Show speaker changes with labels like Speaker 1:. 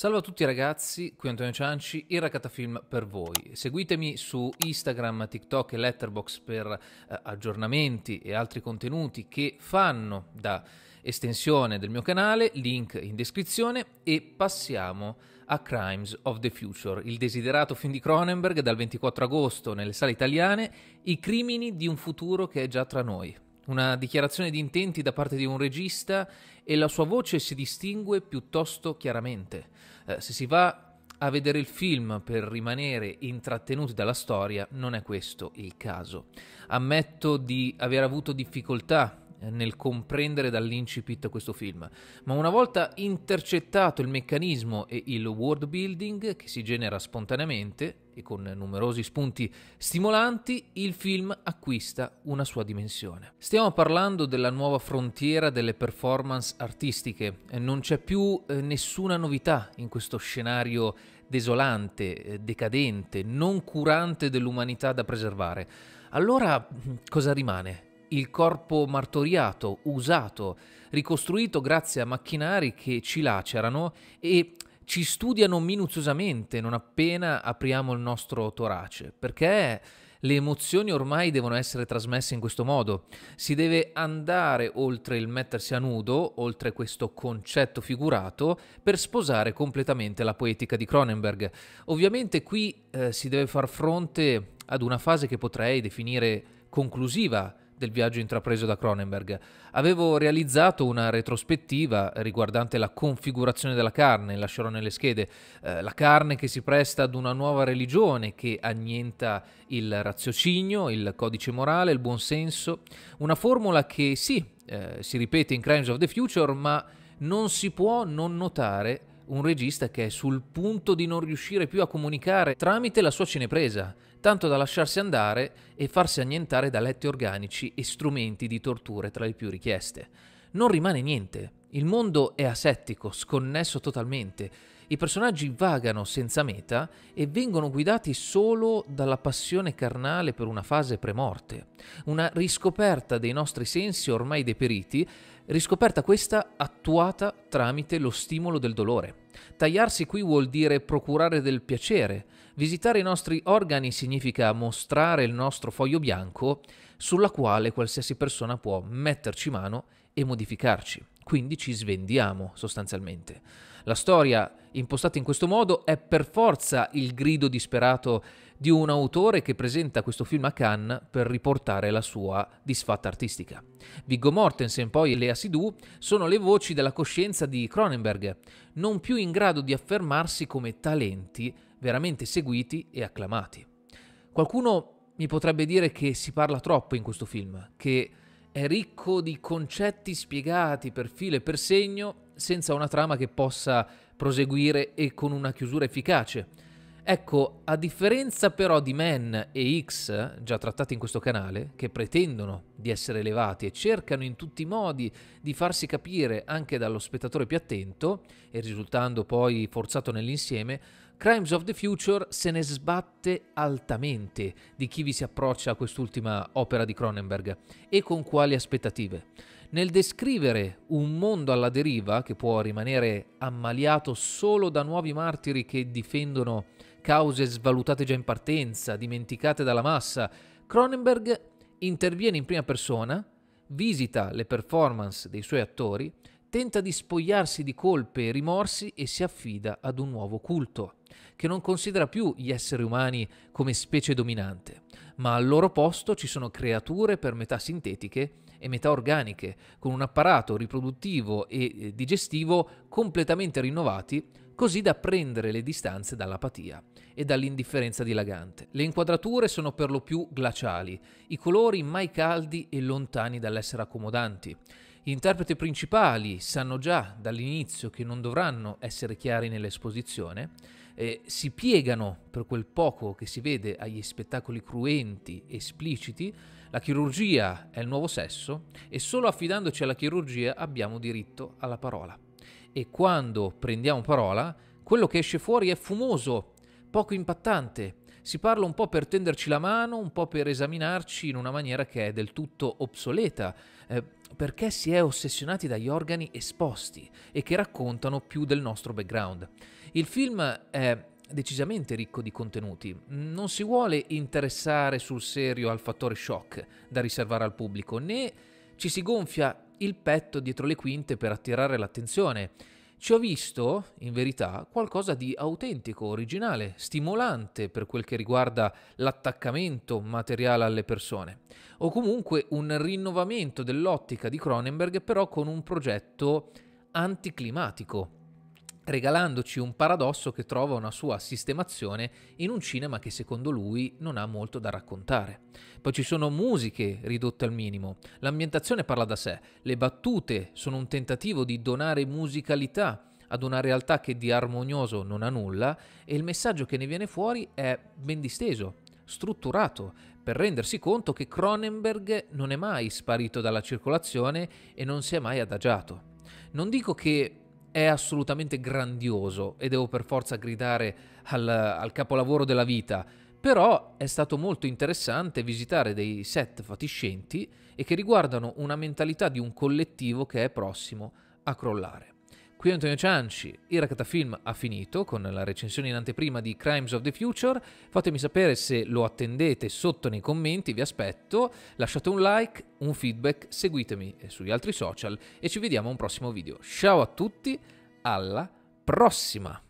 Speaker 1: Salve a tutti ragazzi, qui Antonio Cianci, il Racatafilm per voi. Seguitemi su Instagram, TikTok e Letterbox per eh, aggiornamenti e altri contenuti che fanno da estensione del mio canale, link in descrizione e passiamo a Crimes of the Future, il desiderato film di Cronenberg dal 24 agosto nelle sale italiane, i crimini di un futuro che è già tra noi una dichiarazione di intenti da parte di un regista e la sua voce si distingue piuttosto chiaramente. Eh, se si va a vedere il film per rimanere intrattenuti dalla storia, non è questo il caso. Ammetto di aver avuto difficoltà eh, nel comprendere dall'incipit questo film, ma una volta intercettato il meccanismo e il world building che si genera spontaneamente e con numerosi spunti stimolanti, il film acquista una sua dimensione. Stiamo parlando della nuova frontiera delle performance artistiche, eh, non c'è più eh, nessuna novità in questo scenario desolante, decadente, non curante dell'umanità da preservare. Allora mm, cosa rimane? il corpo martoriato, usato, ricostruito grazie a macchinari che ci lacerano e ci studiano minuziosamente non appena apriamo il nostro torace, perché le emozioni ormai devono essere trasmesse in questo modo. Si deve andare oltre il mettersi a nudo, oltre questo concetto figurato, per sposare completamente la poetica di Cronenberg. Ovviamente qui eh, si deve far fronte ad una fase che potrei definire conclusiva del viaggio intrapreso da Cronenberg. Avevo realizzato una retrospettiva riguardante la configurazione della carne, lascerò nelle schede, eh, la carne che si presta ad una nuova religione che annienta il raziocinio, il codice morale, il buonsenso, una formula che sì, eh, si ripete in Crimes of the Future, ma non si può non notare un regista che è sul punto di non riuscire più a comunicare tramite la sua cinepresa, tanto da lasciarsi andare e farsi annientare da letti organici e strumenti di torture tra le più richieste. Non rimane niente, il mondo è asettico, sconnesso totalmente. I personaggi vagano senza meta e vengono guidati solo dalla passione carnale per una fase premorte, una riscoperta dei nostri sensi ormai deperiti, riscoperta questa attuata tramite lo stimolo del dolore. Tagliarsi qui vuol dire procurare del piacere, visitare i nostri organi significa mostrare il nostro foglio bianco sulla quale qualsiasi persona può metterci mano e modificarci quindi ci svendiamo sostanzialmente. La storia, impostata in questo modo, è per forza il grido disperato di un autore che presenta questo film a Cannes per riportare la sua disfatta artistica. Viggo Mortensen poi e Lea Sidou sono le voci della coscienza di Cronenberg, non più in grado di affermarsi come talenti veramente seguiti e acclamati. Qualcuno mi potrebbe dire che si parla troppo in questo film, che è ricco di concetti spiegati per filo e per segno, senza una trama che possa proseguire e con una chiusura efficace. Ecco, a differenza però di Man e X, già trattati in questo canale, che pretendono di essere elevati e cercano in tutti i modi di farsi capire anche dallo spettatore più attento, e risultando poi forzato nell'insieme, Crimes of the Future se ne sbatte altamente di chi vi si approccia a quest'ultima opera di Cronenberg e con quali aspettative. Nel descrivere un mondo alla deriva, che può rimanere ammaliato solo da nuovi martiri che difendono cause svalutate già in partenza, dimenticate dalla massa, Cronenberg interviene in prima persona, visita le performance dei suoi attori, tenta di spogliarsi di colpe e rimorsi e si affida ad un nuovo culto, che non considera più gli esseri umani come specie dominante, ma al loro posto ci sono creature per metà sintetiche e metà organiche, con un apparato riproduttivo e eh, digestivo completamente rinnovati così da prendere le distanze dall'apatia e dall'indifferenza dilagante. Le inquadrature sono per lo più glaciali, i colori mai caldi e lontani dall'essere accomodanti. Gli interpreti principali sanno già dall'inizio che non dovranno essere chiari nell'esposizione, eh, si piegano per quel poco che si vede agli spettacoli cruenti, espliciti, la chirurgia è il nuovo sesso e solo affidandoci alla chirurgia abbiamo diritto alla parola e quando prendiamo parola, quello che esce fuori è fumoso, poco impattante. Si parla un po' per tenderci la mano, un po' per esaminarci in una maniera che è del tutto obsoleta, eh, perché si è ossessionati dagli organi esposti e che raccontano più del nostro background. Il film è decisamente ricco di contenuti. Non si vuole interessare sul serio al fattore shock da riservare al pubblico, né ci si gonfia il petto dietro le quinte per attirare l'attenzione. Ci ho visto, in verità, qualcosa di autentico, originale, stimolante per quel che riguarda l'attaccamento materiale alle persone, o comunque un rinnovamento dell'ottica di Cronenberg però con un progetto anticlimatico regalandoci un paradosso che trova una sua sistemazione in un cinema che secondo lui non ha molto da raccontare. Poi ci sono musiche ridotte al minimo, l'ambientazione parla da sé, le battute sono un tentativo di donare musicalità ad una realtà che di armonioso non ha nulla e il messaggio che ne viene fuori è ben disteso, strutturato per rendersi conto che Cronenberg non è mai sparito dalla circolazione e non si è mai adagiato. Non dico che è assolutamente grandioso e devo per forza gridare al, al capolavoro della vita, però è stato molto interessante visitare dei set fatiscenti e che riguardano una mentalità di un collettivo che è prossimo a crollare. Qui Antonio Cianci, Ira Catafilm ha finito con la recensione in anteprima di Crimes of the Future. Fatemi sapere se lo attendete sotto nei commenti, vi aspetto. Lasciate un like, un feedback, seguitemi eh, sugli altri social e ci vediamo a un prossimo video. Ciao a tutti, alla prossima!